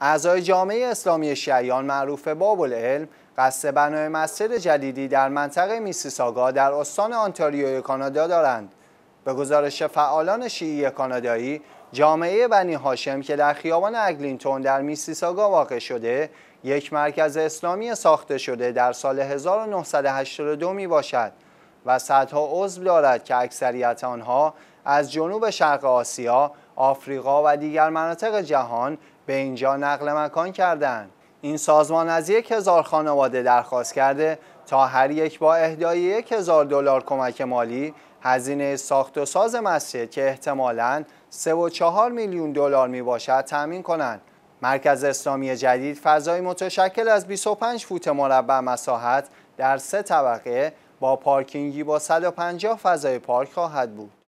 اعضای جامعه اسلامی شیعیان معروف باب العلم قصد بنای مسجد جدیدی در منطقه میسیساگا در استان آنتاریوی کانادا دارند. به گزارش فعالان شیعی کانادایی، جامعه بنی هاشم که در خیابان اگلینتون در میسیساگا واقع شده، یک مرکز اسلامی ساخته شده در سال 1982 می باشد. و صدها عضو دارد که اکثریت آنها از جنوب شرق آسیا، آفریقا و دیگر مناطق جهان به اینجا نقل مکان کردند. این سازمان از یک هزار خانواده درخواست کرده تا هر یک با اهدای یک هزار دلار کمک مالی هزینه ساخت و ساز مسجد که احتمالاً سه و چهار میلیون دلار می باشد تأمین کنند. مرکز اسلامی جدید فضای متشکل از 25 فوت مربع مساحت در سه طبقه با پارکینگی با 150 فضای پارک خواهد بود.